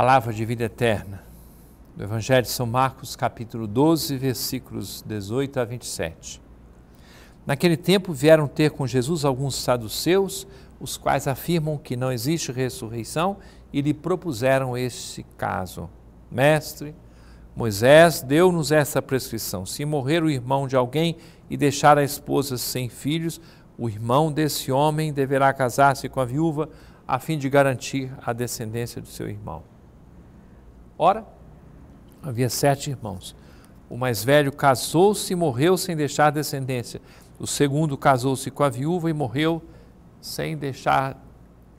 palavra de vida eterna, do Evangelho de São Marcos, capítulo 12, versículos 18 a 27. Naquele tempo vieram ter com Jesus alguns saduceus, os quais afirmam que não existe ressurreição e lhe propuseram este caso. Mestre, Moisés deu-nos essa prescrição: se morrer o irmão de alguém e deixar a esposa sem filhos, o irmão desse homem deverá casar-se com a viúva a fim de garantir a descendência do seu irmão. Ora, havia sete irmãos. O mais velho casou-se e morreu sem deixar descendência. O segundo casou-se com a viúva e morreu sem deixar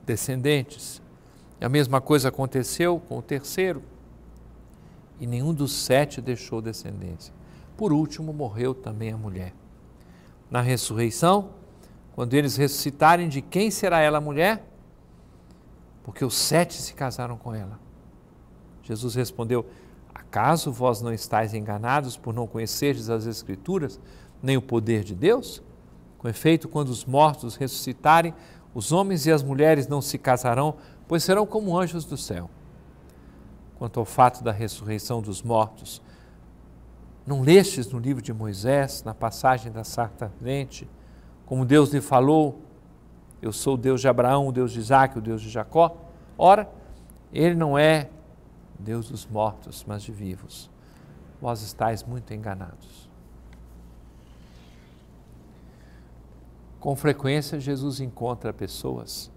descendentes. E a mesma coisa aconteceu com o terceiro. E nenhum dos sete deixou descendência. Por último, morreu também a mulher. Na ressurreição, quando eles ressuscitarem, de quem será ela a mulher? Porque os sete se casaram com ela. Jesus respondeu: Acaso vós não estáis enganados por não conhecerdes as Escrituras, nem o poder de Deus? Com efeito, quando os mortos ressuscitarem, os homens e as mulheres não se casarão, pois serão como anjos do céu. Quanto ao fato da ressurreição dos mortos, não lestes no livro de Moisés, na passagem da sarta Vente, como Deus lhe falou: Eu sou o Deus de Abraão, o Deus de Isaac, o Deus de Jacó? Ora, ele não é Deus dos mortos, mas de vivos. Vós estáis muito enganados. Com frequência, Jesus encontra pessoas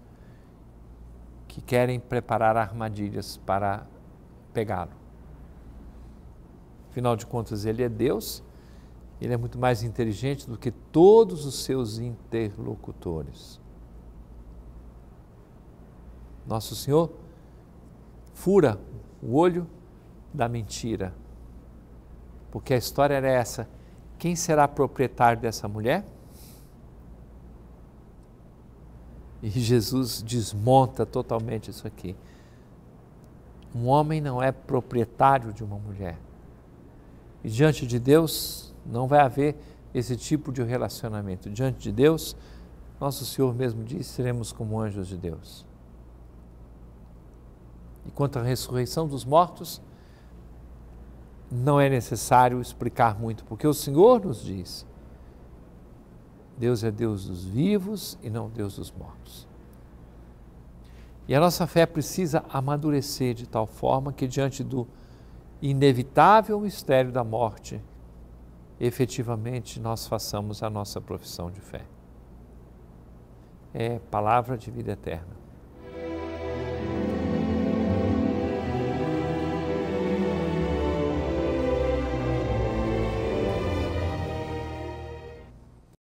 que querem preparar armadilhas para pegá-lo. Afinal de contas, ele é Deus, ele é muito mais inteligente do que todos os seus interlocutores. Nosso Senhor fura o olho da mentira. Porque a história era essa: quem será proprietário dessa mulher? E Jesus desmonta totalmente isso aqui. Um homem não é proprietário de uma mulher. E diante de Deus não vai haver esse tipo de relacionamento. Diante de Deus, nosso Senhor mesmo diz: seremos como anjos de Deus quanto à ressurreição dos mortos, não é necessário explicar muito, porque o Senhor nos diz: Deus é Deus dos vivos e não Deus dos mortos. E a nossa fé precisa amadurecer de tal forma que, diante do inevitável mistério da morte, efetivamente nós façamos a nossa profissão de fé. É palavra de vida eterna.